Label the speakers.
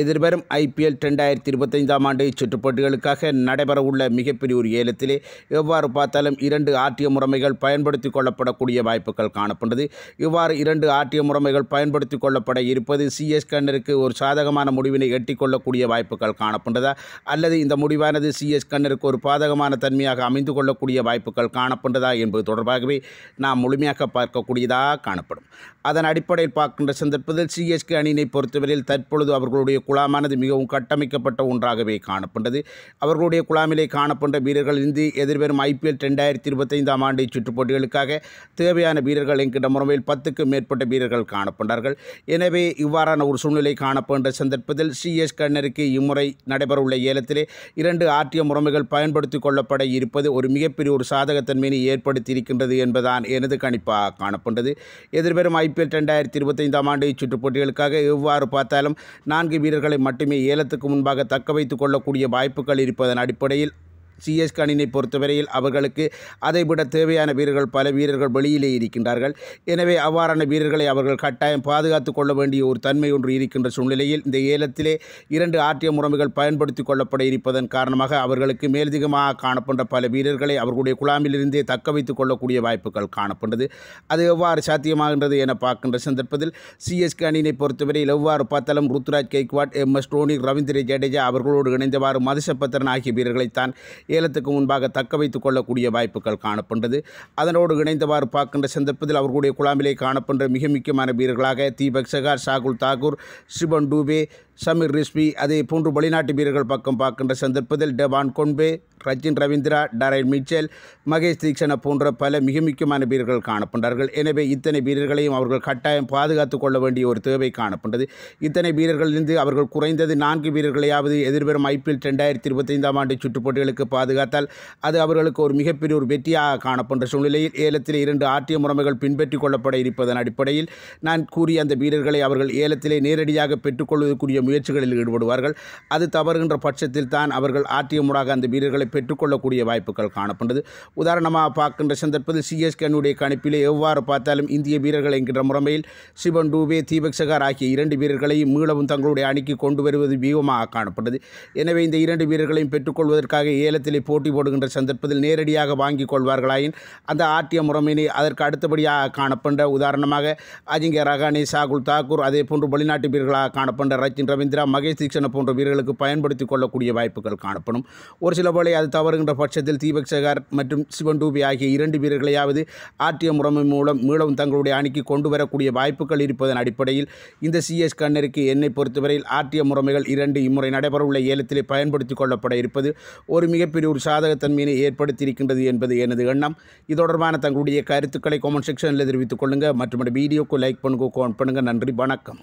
Speaker 1: எதிர்வரும் ஐபிஎல் ரெண்டாயிரத்தி இருபத்தைந்தாம் ஆண்டு சுற்றுப் நடைபெற நடைபெறவுள்ள மிகப்பெரிய ஒரு ஏலத்திலே எவ்வாறு பார்த்தாலும் இரண்டு ஆட்டிய முறைமைகள் பயன்படுத்தி கொள்ளப்படக்கூடிய வாய்ப்புகள் காணப்படுது இவ்வாறு இரண்டு ஆட்டிய முறைமைகள் பயன்படுத்தி கொள்ளப்பட இருப்பது சிஎஸ் கண்ணருக்கு ஒரு சாதகமான முடிவினை எட்டிக்கொள்ளக்கூடிய வாய்ப்புகள் காணப்பட்டதா அல்லது இந்த முடிவானது சிஎஸ் கண்ணருக்கு ஒரு பாதகமான தன்மையாக அமைந்து கொள்ளக்கூடிய வாய்ப்புகள் காணப்பட்டதா என்பது தொடர்பாகவே நாம் முழுமையாக பார்க்கக்கூடியதாக காணப்படும் அதன் அடிப்படையில் பார்க்கின்ற சந்தர்ப்பத்தில் சிஎஸ்கே அணியினை பொறுத்தவரையில் தற்பொழுது அவர்களுடைய குழாமானது மிகவும் கட்டமைக்கப்பட்ட ஒன்றாகவே காணப்பட்டது அவர்களுடைய குழாமிலே காணப்பட்ட வீரர்கள் இருந்து எதிர்வரும் ஐபிஎல் ரெண்டாயிரத்தி இருபத்தைந்தாம் ஆண்டு சுற்றுப்போட்டிகளுக்காக தேவையான வீரர்கள் என்கின்ற முறையில் பத்துக்கும் மேற்பட்ட வீரர்கள் காணப்பட்டார்கள் எனவே இவ்வாறான ஒரு சூழ்நிலை காணப்படுகின்ற சந்தர்ப்பத்தில் சிஎஸ் கண்ணருக்கு இம்முறை நடைபெறவுள்ள ஏலத்திலே இரண்டு ஆர்டிஎம் முறைகள் பயன்படுத்தி கொள்ளப்பட இருப்பது ஒரு மிகப்பெரிய ஒரு சாதகத்தன்மையை ஏற்படுத்தியிருக்கின்றது என்பதான் எனது கணிப்பாக காணப்பட்டது எதிர்வரும் ஐபிஎல் ரெண்டாயிரத்தி இருபத்தைந்தாம் ஆண்டு சுற்றுப்போட்டிகளுக்காக எவ்வாறு பார்த்தாலும் நான்கு வீரர்களை மட்டுமே ஏலத்துக்கு முன்பாக தக்க வைத்துக் கொள்ளக்கூடிய வாய்ப்புகள் இருப்பதன் அடிப்படையில் சிஎஸ் கணினை பொறுத்தவரையில் அவர்களுக்கு அதைவிட தேவையான வீரர்கள் பல வீரர்கள் வெளியிலே இருக்கின்றார்கள் எனவே அவ்வாறான வீரர்களை அவர்கள் கட்டாயம் பாதுகாத்துக் கொள்ள வேண்டிய ஒரு தன்மை ஒன்று இருக்கின்ற சூழ்நிலையில் இந்த ஏலத்திலே இரண்டு ஆர்டிஎம் முறைமைகள் பயன்படுத்திக் கொள்ளப்பட இருப்பதன் காரணமாக அவர்களுக்கு மேலதிகமாக காணப்பட்ட பல வீரர்களை அவர்களுடைய குழாமிலிருந்தே தக்க வைத்துக் கொள்ளக்கூடிய வாய்ப்புகள் காணப்பட்டது அது எவ்வாறு சாத்தியமாகின்றது என பார்க்கின்ற சந்தர்ப்பத்தில் சிஎஸ் கணினை பொறுத்தவரையில் எவ்வாறு பத்தலம் ருத்ராஜ் கெய்க்வாட் எம் எஸ் டோனி ரவீந்திர ஜடேஜா அவர்களோடு இணைந்தவாறு மதுசபத்திரன் ஆகிய வீரர்களைத்தான் ஏலத்துக்கு முன்பாக தக்க வைத்துக் கொள்ளக்கூடிய வாய்ப்புகள் காணப்பட்டது அதனோடு இணைந்தவாறு பார்க்கின்ற சந்தர்ப்பத்தில் அவர்களுடைய குழாமிலே காணப்படுகின்ற மிக முக்கியமான வீரர்களாக தீபக் சகார் சாகுல் தாகூர் சிவன் டூபே சமீர் ரிஸ்வி அதே போன்று வெளிநாட்டு வீரர்கள் பக்கம் பார்க்கின்ற சந்தர்ப்பத்தில் Devon Conway Rachin Ravindra Daryl Mitchell Maheesh Theekshana போன்ற பல மிக முக்கியமான வீரர்கள் காணப்பட்டார்கள் எனவே இத்தனை வீரர்களையும் அவர்கள் கட்டாயம் பாதுகாத்து கொள்ள வேண்டிய ஒரு தேவை காணப்பட்டது இத்தனை வீரர்களிலிருந்து அவர்கள் குறைந்தது நான்கு வீரர்களையாவது எதிர்வரும் ஐபிஎல் ரெண்டாயிரத்தி இருபத்தைந்தாம் ஆண்டு சுற்றுப்போட்டிகளுக்கு பாதுகாத்தால் அது அவர்களுக்கு ஒரு மிகப்பெரிய ஒரு வெற்றியாக காணப்படுற சூழ்நிலையில் ஏலத்தில் இரண்டு ஆட்டிய முறைமைகள் பின்பற்றிக் கொள்ளப்பட இருப்பதன் அடிப்படையில் நான் கூறிய அந்த வீரர்களை அவர்கள் ஏலத்திலே நேரடியாக பெற்றுக்கொள்வதற்குரிய முயற்சிகளில் ஈடுபடுவார்கள் அது தவறுகின்ற பட்சத்தில் தான் அவர்கள் ஆர்டிஎம்முடாக அந்த வீரர்களை பெற்றுக்கொள்ளக்கூடிய வாய்ப்புகள் காணப்பட்டது உதாரணமாக பார்க்கின்ற சந்தர்ப்பத்தில் சிஎஸ்கேனுடைய கணிப்பிலே எவ்வாறு பார்த்தாலும் இந்திய வீரர்கள் என்கின்ற முறைமையில் சிவன் டூபே தீபக் சகார் ஆகிய இரண்டு வீரர்களையும் மீளவும் தங்களுடைய அணிக்கு கொண்டு வருவது வியூகமாக காணப்பட்டது எனவே இந்த இரண்டு வீரர்களையும் பெற்றுக்கொள்வதற்காக ஏலத்திலே போட்டி போடுகின்ற சந்தர்ப்பத்தில் நேரடியாக வாங்கிக் கொள்வார்களாயின் அந்த ஆர்டிஎம் முறைமையினை அதற்கு அடுத்தபடியாக காணப்பட்ட உதாரணமாக அஜிங்க ரகானி சாகுல் தாக்கூர் அதே போன்று வெளிநாட்டு வீரர்களாக காணப்பட்ட ரச்சின் சச்சின் ரவீந்திரா மகேஷ் தீக்ஷனை போன்ற வீரர்களுக்கு பயன்படுத்தி கொள்ளக்கூடிய வாய்ப்புகள் காணப்படும் ஒரு சில வேளை அது தவறுகின்ற பட்சத்தில் தீபக் சகார் மற்றும் சிவன் டூபி ஆகிய இரண்டு வீரர்களையாவது ஆர்டிஎம் முறைமை மூலம் மீளவும் தங்களுடைய அணிக்கு கொண்டு வரக்கூடிய வாய்ப்புகள் இருப்பதன் அடிப்படையில் இந்த சிஎஸ் கண்ணருக்கு என்னை பொறுத்தவரையில் ஆர்டிஎம் முறைமைகள் இரண்டு இம்முறை நடைபெறவுள்ள ஏலத்திலே பயன்படுத்தி கொள்ளப்பட இருப்பது ஒரு மிகப்பெரிய ஒரு சாதகத்தன்மையினை ஏற்படுத்தியிருக்கின்றது என்பது எனது எண்ணம் இது தொடர்பான தங்களுடைய கருத்துக்களை கமெண்ட் செக்ஷனில் தெரிவித்துக் கொள்ளுங்கள் மற்றும் வீடியோக்கு லைக் பண்ணுங்க கோன் பண்ணுங்கள் நன்றி வணக்கம்